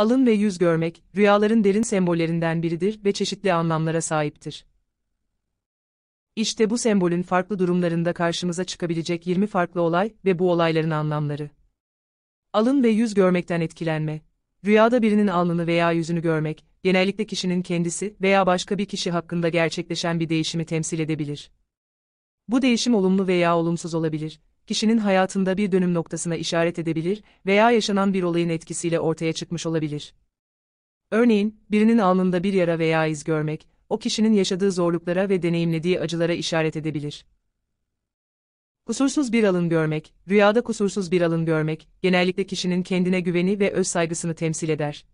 Alın ve yüz görmek, rüyaların derin sembollerinden biridir ve çeşitli anlamlara sahiptir. İşte bu sembolün farklı durumlarında karşımıza çıkabilecek 20 farklı olay ve bu olayların anlamları. Alın ve yüz görmekten etkilenme. Rüyada birinin alnını veya yüzünü görmek, genellikle kişinin kendisi veya başka bir kişi hakkında gerçekleşen bir değişimi temsil edebilir. Bu değişim olumlu veya olumsuz olabilir, kişinin hayatında bir dönüm noktasına işaret edebilir veya yaşanan bir olayın etkisiyle ortaya çıkmış olabilir. Örneğin, birinin alnında bir yara veya iz görmek, o kişinin yaşadığı zorluklara ve deneyimlediği acılara işaret edebilir. Kusursuz bir alın görmek, rüyada kusursuz bir alın görmek, genellikle kişinin kendine güveni ve öz saygısını temsil eder.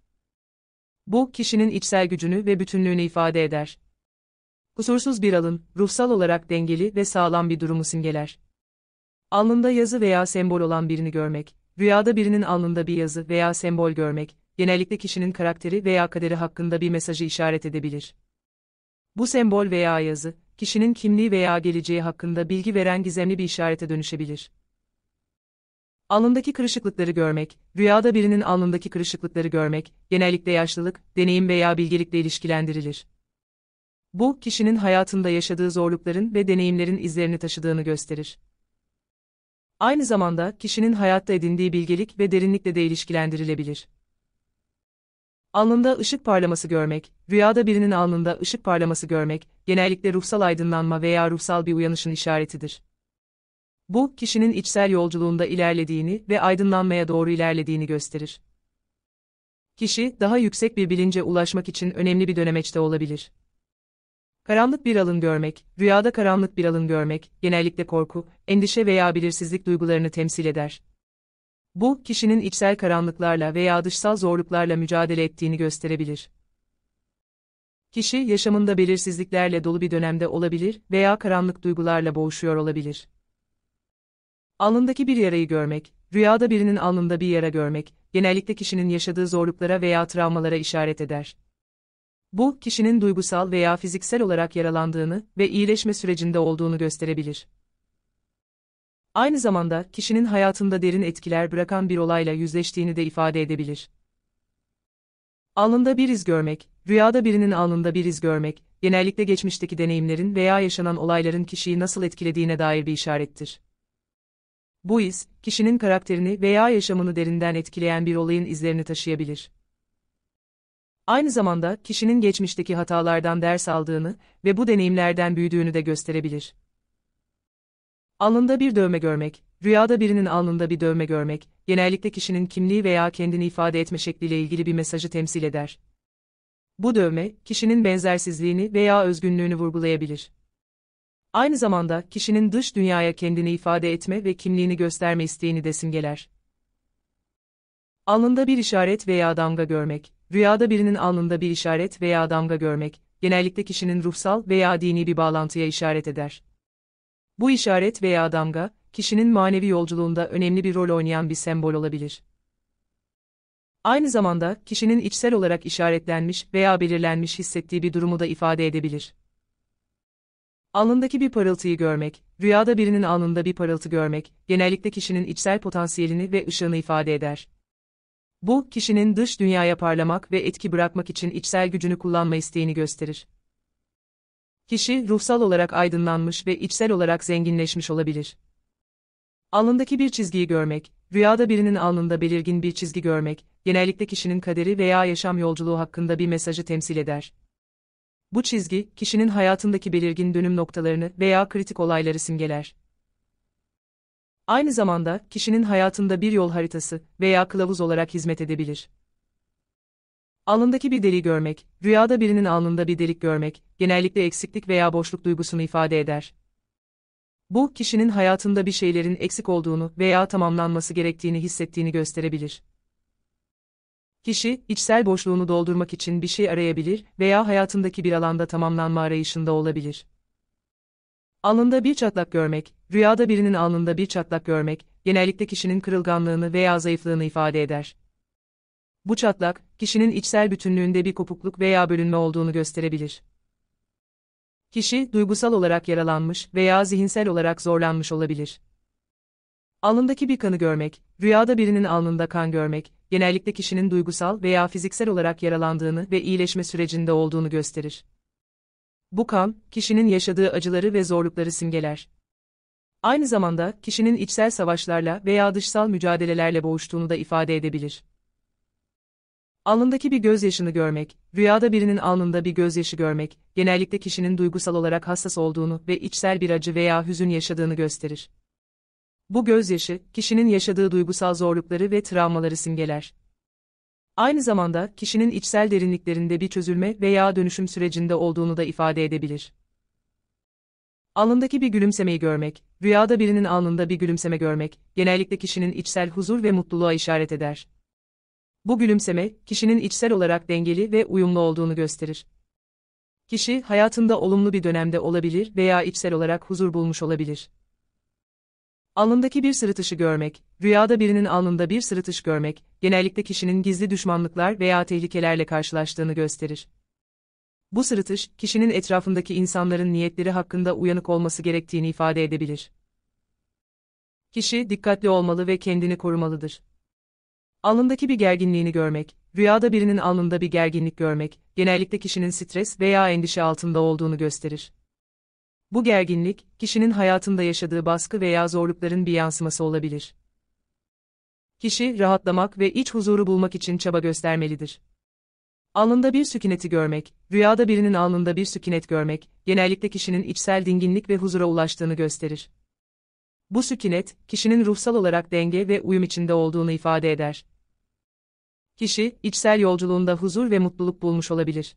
Bu, kişinin içsel gücünü ve bütünlüğünü ifade eder. Kusursuz bir alın, ruhsal olarak dengeli ve sağlam bir durumu simgeler. Alnında yazı veya sembol olan birini görmek, rüyada birinin alnında bir yazı veya sembol görmek, genellikle kişinin karakteri veya kaderi hakkında bir mesajı işaret edebilir. Bu sembol veya yazı, kişinin kimliği veya geleceği hakkında bilgi veren gizemli bir işarete dönüşebilir. Alındaki kırışıklıkları görmek, rüyada birinin alnındaki kırışıklıkları görmek, genellikle yaşlılık, deneyim veya bilgelikle ilişkilendirilir. Bu, kişinin hayatında yaşadığı zorlukların ve deneyimlerin izlerini taşıdığını gösterir aynı zamanda kişinin hayatta edindiği bilgelik ve derinlikle de ilişkilendirilebilir. Alnında ışık parlaması görmek, rüyada birinin alnında ışık parlaması görmek, genellikle ruhsal aydınlanma veya ruhsal bir uyanışın işaretidir. Bu, kişinin içsel yolculuğunda ilerlediğini ve aydınlanmaya doğru ilerlediğini gösterir. Kişi, daha yüksek bir bilince ulaşmak için önemli bir dönemeçte olabilir. Karanlık bir alın görmek, rüyada karanlık bir alın görmek, genellikle korku, endişe veya bilirsizlik duygularını temsil eder. Bu, kişinin içsel karanlıklarla veya dışsal zorluklarla mücadele ettiğini gösterebilir. Kişi yaşamında belirsizliklerle dolu bir dönemde olabilir veya karanlık duygularla boğuşuyor olabilir. Alnındaki bir yarayı görmek, rüyada birinin alnında bir yara görmek, genellikle kişinin yaşadığı zorluklara veya travmalara işaret eder. Bu, kişinin duygusal veya fiziksel olarak yaralandığını ve iyileşme sürecinde olduğunu gösterebilir. Aynı zamanda, kişinin hayatında derin etkiler bırakan bir olayla yüzleştiğini de ifade edebilir. Alnında bir iz görmek, rüyada birinin alnında bir iz görmek, genellikle geçmişteki deneyimlerin veya yaşanan olayların kişiyi nasıl etkilediğine dair bir işarettir. Bu iz, kişinin karakterini veya yaşamını derinden etkileyen bir olayın izlerini taşıyabilir aynı zamanda kişinin geçmişteki hatalardan ders aldığını ve bu deneyimlerden büyüdüğünü de gösterebilir. Alnında bir dövme görmek, rüyada birinin alnında bir dövme görmek, genellikle kişinin kimliği veya kendini ifade etme şekliyle ilgili bir mesajı temsil eder. Bu dövme, kişinin benzersizliğini veya özgünlüğünü vurgulayabilir. Aynı zamanda kişinin dış dünyaya kendini ifade etme ve kimliğini gösterme isteğini de simgeler. Alnında bir işaret veya damga görmek, Rüyada birinin alnında bir işaret veya damga görmek, genellikle kişinin ruhsal veya dini bir bağlantıya işaret eder. Bu işaret veya damga, kişinin manevi yolculuğunda önemli bir rol oynayan bir sembol olabilir. Aynı zamanda kişinin içsel olarak işaretlenmiş veya belirlenmiş hissettiği bir durumu da ifade edebilir. Alnındaki bir parıltıyı görmek, rüyada birinin alnında bir parıltı görmek, genellikle kişinin içsel potansiyelini ve ışığını ifade eder. Bu, kişinin dış dünyaya parlamak ve etki bırakmak için içsel gücünü kullanma isteğini gösterir. Kişi, ruhsal olarak aydınlanmış ve içsel olarak zenginleşmiş olabilir. Alındaki bir çizgiyi görmek, rüyada birinin alnında belirgin bir çizgi görmek, genellikle kişinin kaderi veya yaşam yolculuğu hakkında bir mesajı temsil eder. Bu çizgi, kişinin hayatındaki belirgin dönüm noktalarını veya kritik olayları simgeler aynı zamanda kişinin hayatında bir yol haritası veya kılavuz olarak hizmet edebilir. Alındaki bir deliği görmek, rüyada birinin alnında bir delik görmek, genellikle eksiklik veya boşluk duygusunu ifade eder. Bu, kişinin hayatında bir şeylerin eksik olduğunu veya tamamlanması gerektiğini hissettiğini gösterebilir. Kişi, içsel boşluğunu doldurmak için bir şey arayabilir veya hayatındaki bir alanda tamamlanma arayışında olabilir. Alnında bir çatlak görmek, rüyada birinin alnında bir çatlak görmek, genellikle kişinin kırılganlığını veya zayıflığını ifade eder. Bu çatlak, kişinin içsel bütünlüğünde bir kopukluk veya bölünme olduğunu gösterebilir. Kişi, duygusal olarak yaralanmış veya zihinsel olarak zorlanmış olabilir. Alnındaki bir kanı görmek, rüyada birinin alnında kan görmek, genellikle kişinin duygusal veya fiziksel olarak yaralandığını ve iyileşme sürecinde olduğunu gösterir. Bu kan, kişinin yaşadığı acıları ve zorlukları simgeler. Aynı zamanda, kişinin içsel savaşlarla veya dışsal mücadelelerle boğuştuğunu da ifade edebilir. Alnındaki bir gözyaşını görmek, rüyada birinin alnında bir gözyaşı görmek, genellikle kişinin duygusal olarak hassas olduğunu ve içsel bir acı veya hüzün yaşadığını gösterir. Bu gözyaşı, kişinin yaşadığı duygusal zorlukları ve travmaları simgeler aynı zamanda kişinin içsel derinliklerinde bir çözülme veya dönüşüm sürecinde olduğunu da ifade edebilir. Alındaki bir gülümsemeyi görmek, rüyada birinin alnında bir gülümseme görmek, genellikle kişinin içsel huzur ve mutluluğa işaret eder. Bu gülümseme, kişinin içsel olarak dengeli ve uyumlu olduğunu gösterir. Kişi hayatında olumlu bir dönemde olabilir veya içsel olarak huzur bulmuş olabilir. Alnındaki bir sırıtışı görmek, rüyada birinin alnında bir sırıtış görmek, genellikle kişinin gizli düşmanlıklar veya tehlikelerle karşılaştığını gösterir. Bu sırıtış, kişinin etrafındaki insanların niyetleri hakkında uyanık olması gerektiğini ifade edebilir. Kişi dikkatli olmalı ve kendini korumalıdır. Alnındaki bir gerginliğini görmek, rüyada birinin alnında bir gerginlik görmek, genellikle kişinin stres veya endişe altında olduğunu gösterir. Bu gerginlik, kişinin hayatında yaşadığı baskı veya zorlukların bir yansıması olabilir. Kişi, rahatlamak ve iç huzuru bulmak için çaba göstermelidir. Alnında bir sükuneti görmek, rüyada birinin alnında bir sükunet görmek, genellikle kişinin içsel dinginlik ve huzura ulaştığını gösterir. Bu sükunet, kişinin ruhsal olarak denge ve uyum içinde olduğunu ifade eder. Kişi, içsel yolculuğunda huzur ve mutluluk bulmuş olabilir.